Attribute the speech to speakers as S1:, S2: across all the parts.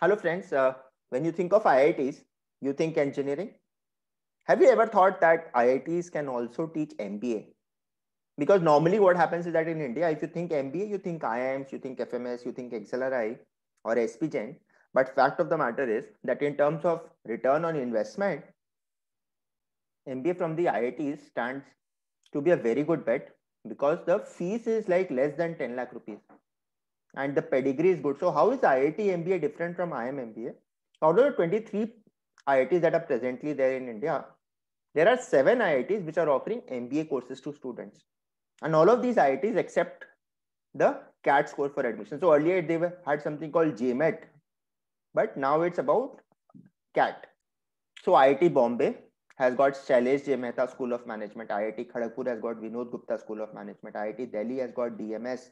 S1: Hello friends, uh, when you think of IITs, you think engineering. Have you ever thought that IITs can also teach MBA? Because normally what happens is that in India, if you think MBA, you think IIMs, you think FMS, you think XLRI or SPGen. But fact of the matter is that in terms of return on investment, MBA from the IITs stands to be a very good bet because the fees is like less than 10 lakh rupees and the pedigree is good. So how is IIT MBA different from IM MBA? Out of the 23 IITs that are presently there in India, there are seven IITs which are offering MBA courses to students. And all of these IITs accept the CAT score for admission. So earlier they were, had something called JMET, but now it's about CAT. So IIT Bombay has got Shailesh J. Mehta School of Management. IIT Kharagpur has got Vinod Gupta School of Management. IIT Delhi has got DMS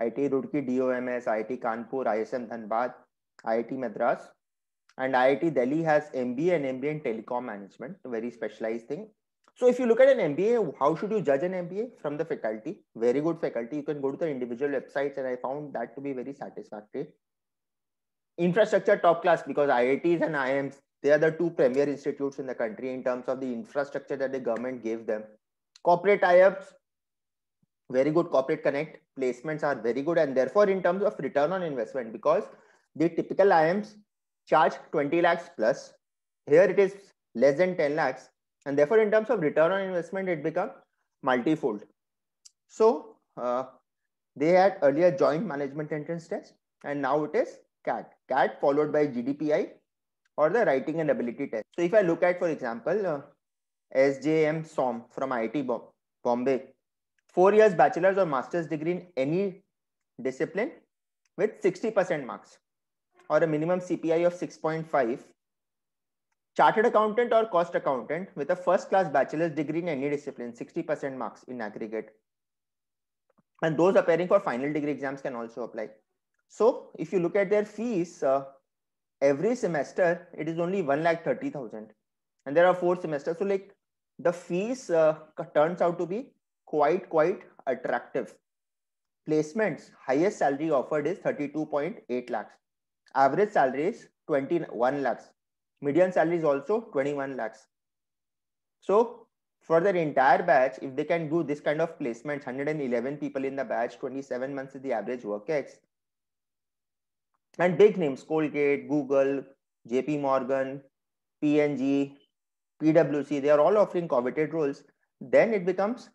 S1: IIT Roorkee, DOMS, IIT Kanpur, ISM Dhanbad, IIT Madras, and IIT Delhi has MBA and MBA in telecom management, very specialized thing. So if you look at an MBA, how should you judge an MBA? From the faculty, very good faculty. You can go to the individual websites and I found that to be very satisfactory. Infrastructure top class because IITs and IIMs, they are the two premier institutes in the country in terms of the infrastructure that the government gave them. Corporate tie very good corporate connect placements are very good and therefore in terms of return on investment because the typical ims charge 20 lakhs plus here it is less than 10 lakhs and therefore in terms of return on investment it become multifold so uh, they had earlier joint management entrance test and now it is cat cat followed by gdpi or the writing and ability test so if i look at for example uh, sjm som from iit bombay four years bachelor's or master's degree in any discipline with 60% marks or a minimum CPI of 6.5, chartered accountant or cost accountant with a first class bachelor's degree in any discipline, 60% marks in aggregate. And those appearing for final degree exams can also apply. So if you look at their fees, uh, every semester, it is only 1 lakh 30,000 and there are four semesters. So like the fees uh, turns out to be quite, quite attractive. Placements, highest salary offered is 32.8 lakhs. Average salary is 21 lakhs. Median salary is also 21 lakhs. So for their entire batch, if they can do this kind of placements, 111 people in the batch, 27 months is the average work ex. And big names, Colgate, Google, JP Morgan, PNG, PwC, they are all offering coveted roles. Then it becomes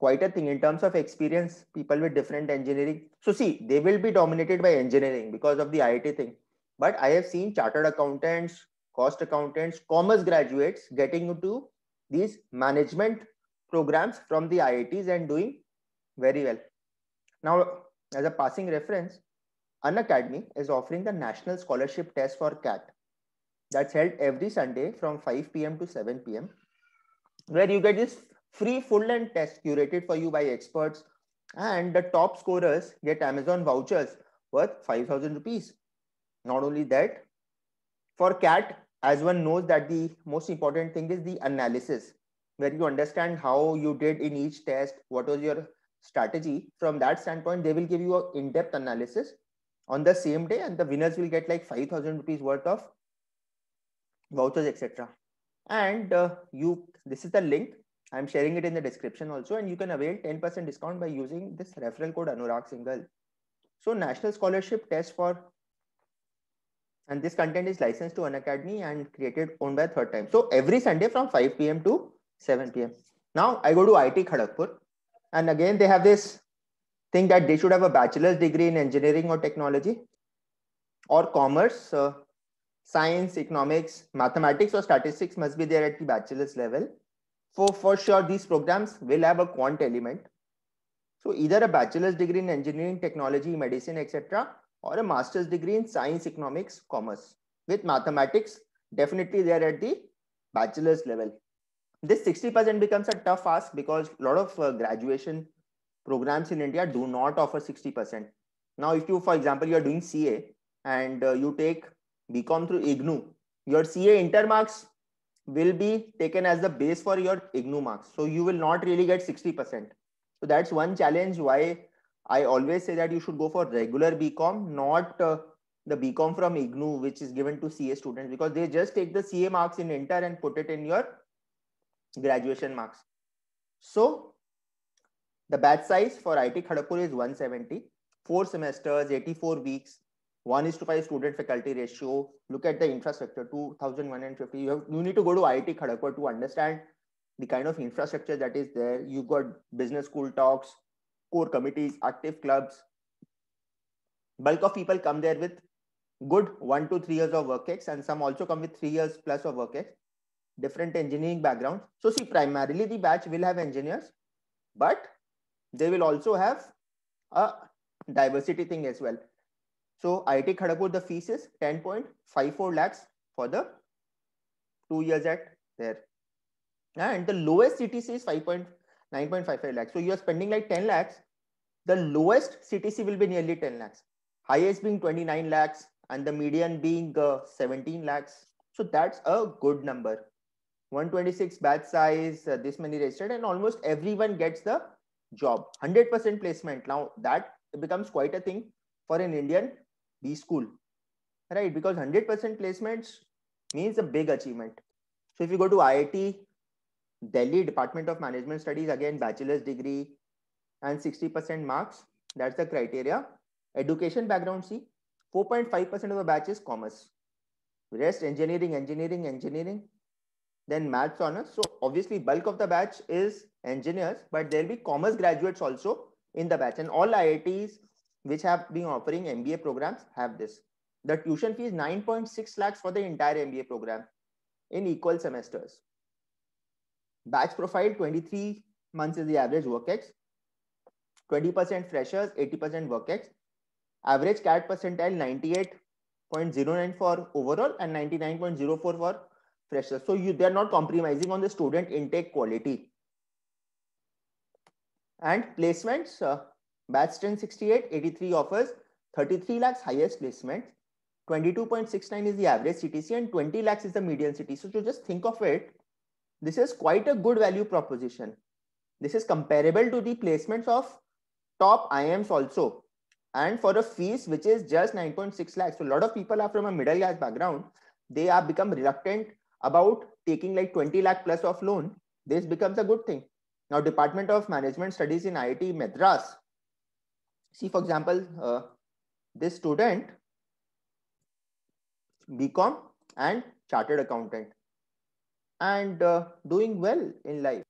S1: quite a thing in terms of experience people with different engineering so see they will be dominated by engineering because of the iit thing but i have seen chartered accountants cost accountants commerce graduates getting into these management programs from the iits and doing very well now as a passing reference Academy is offering the national scholarship test for cat that's held every sunday from 5 p.m to 7 p.m where you get this free full and test curated for you by experts and the top scorers get amazon vouchers worth 5000 rupees not only that for cat as one knows that the most important thing is the analysis where you understand how you did in each test what was your strategy from that standpoint they will give you an in-depth analysis on the same day and the winners will get like 5000 rupees worth of vouchers etc and uh, you this is the link I'm sharing it in the description also, and you can avail 10% discount by using this referral code Anurag Singhal. So National Scholarship Test for, and this content is licensed to an academy and created owned by third time. So every Sunday from 5 p.m. to 7 p.m. Now I go to IT Kharagpur and again, they have this thing that they should have a bachelor's degree in engineering or technology or commerce, uh, science, economics, mathematics or statistics must be there at the bachelor's level for, for sure, these programs will have a quant element. So either a bachelor's degree in engineering, technology, medicine, etc. or a master's degree in science, economics, commerce. With mathematics, definitely they are at the bachelor's level. This 60% becomes a tough ask because a lot of uh, graduation programs in India do not offer 60%. Now, if you, for example, you're doing CA and uh, you take BCom through IGNU, your CA inter marks will be taken as the base for your IGNU marks. So you will not really get 60%. So that's one challenge why I always say that you should go for regular BCom, not uh, the BCom from IGNU, which is given to CA students because they just take the CA marks in inter and put it in your graduation marks. So the batch size for IT Kharagpur is 170, four semesters, 84 weeks. 1 is to 5 student faculty ratio. Look at the infrastructure, 2150. You, have, you need to go to IIT Kharagpur to understand the kind of infrastructure that is there. You've got business school talks, core committees, active clubs. Bulk of people come there with good one to three years of work ex, and some also come with three years plus of work ex, different engineering backgrounds. So see, primarily the batch will have engineers, but they will also have a diversity thing as well. So IIT Kharagpur, the fees is 10.54 lakhs for the two years at there. And the lowest CTC is 5.9.55 lakhs. So you are spending like 10 lakhs. The lowest CTC will be nearly 10 lakhs. Highest being 29 lakhs and the median being uh, 17 lakhs. So that's a good number. 126 batch size, uh, this many registered and almost everyone gets the job. 100% placement. Now that becomes quite a thing for an Indian B school, right? Because 100% placements means a big achievement. So if you go to IIT, Delhi Department of Management Studies, again, bachelor's degree and 60% marks, that's the criteria. Education background see, 4.5% of the batch is commerce. Rest engineering, engineering, engineering, then maths honors. So obviously bulk of the batch is engineers, but there'll be commerce graduates also in the batch and all IITs which have been offering MBA programs have this. The tuition fee is 9.6 lakhs for the entire MBA program in equal semesters. Batch profile 23 months is the average workex, 20% freshers, 80% workex, average CAT percentile 98.09 for overall and 99.04 for freshers. So you they are not compromising on the student intake quality. And placements, uh, Batch 1068, 83 offers 33 lakhs highest placement. 22.69 is the average CTC and 20 lakhs is the median CTC. So to just think of it, this is quite a good value proposition. This is comparable to the placements of top IMs also. And for a fees which is just 9.6 lakhs. So a lot of people are from a middle class background. They have become reluctant about taking like 20 lakh plus of loan. This becomes a good thing. Now, Department of Management Studies in IIT Madras see, for example, uh, this student, BCom and chartered accountant and uh, doing well in life.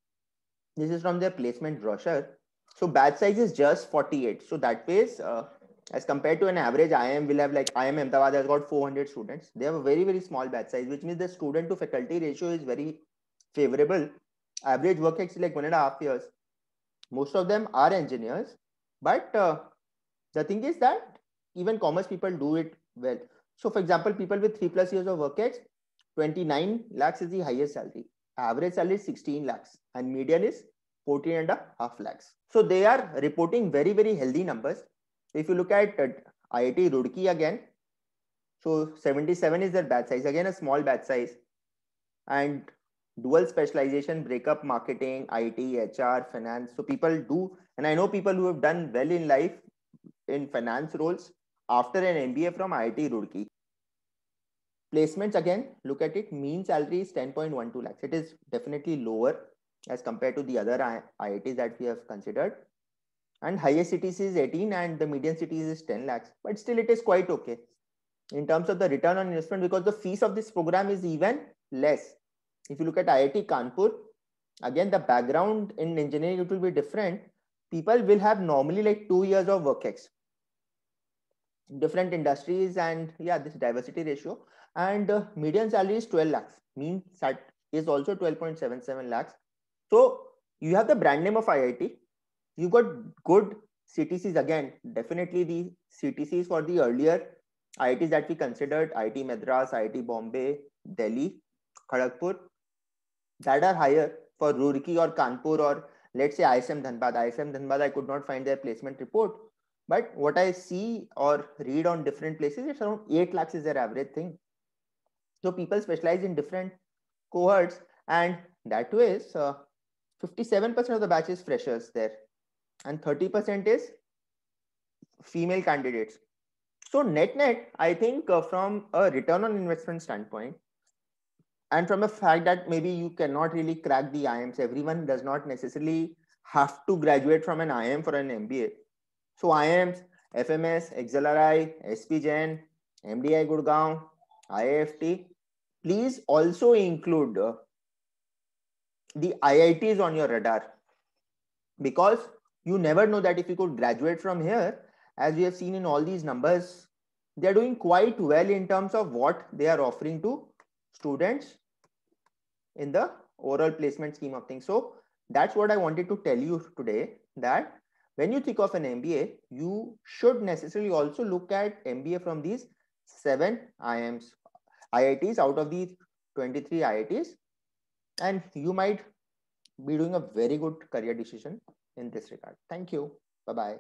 S1: This is from their placement brochure. So batch size is just 48. So that pays uh, as compared to an average IIM will have like IIM Ahmedabad has got 400 students. They have a very, very small batch size, which means the student to faculty ratio is very favorable. Average work is like one and a half years. Most of them are engineers, but uh, the thing is that even commerce people do it well. So for example, people with three plus years of work ex, 29 lakhs is the highest salary. Average salary is 16 lakhs and median is 14 and a half lakhs. So they are reporting very, very healthy numbers. If you look at uh, IIT Roorkee again, so 77 is their batch size, again a small batch size. And dual specialization, breakup marketing, IT, HR, finance. So people do, and I know people who have done well in life, in finance roles after an MBA from IIT Roorkee. Placements again, look at it. Mean salary is 10.12 lakhs. It is definitely lower as compared to the other IITs that we have considered. And highest cities is 18 and the median cities is 10 lakhs. But still, it is quite okay in terms of the return on investment because the fees of this program is even less. If you look at IIT Kanpur, again, the background in engineering, it will be different. People will have normally like two years of work experience different industries and yeah, this diversity ratio and uh, median salary is 12 lakhs. Mean sat is also 12.77 lakhs. So you have the brand name of IIT. You got good CTCs again. Definitely the CTCs for the earlier IITs that we considered IIT Madras, IIT Bombay, Delhi, Kharagpur that are higher for Roorkee or Kanpur or let's say ISM Dhanbad. ISM Dhanbad, I could not find their placement report. But what I see or read on different places, it's around 8 lakhs is their average thing. So people specialize in different cohorts, and that way is 57% uh, of the batch is freshers there, and 30% is female candidates. So net net, I think uh, from a return on investment standpoint, and from the fact that maybe you cannot really crack the IMs, everyone does not necessarily have to graduate from an IM for an MBA. So am FMS, XLRI, SPGen, MDI Gurgaon, IFT. Please also include uh, the IITs on your radar because you never know that if you could graduate from here, as we have seen in all these numbers, they're doing quite well in terms of what they are offering to students in the overall placement scheme of things. So that's what I wanted to tell you today that when you think of an MBA, you should necessarily also look at MBA from these seven IMs, IITs out of these 23 IITs. And you might be doing a very good career decision in this regard. Thank you. Bye-bye.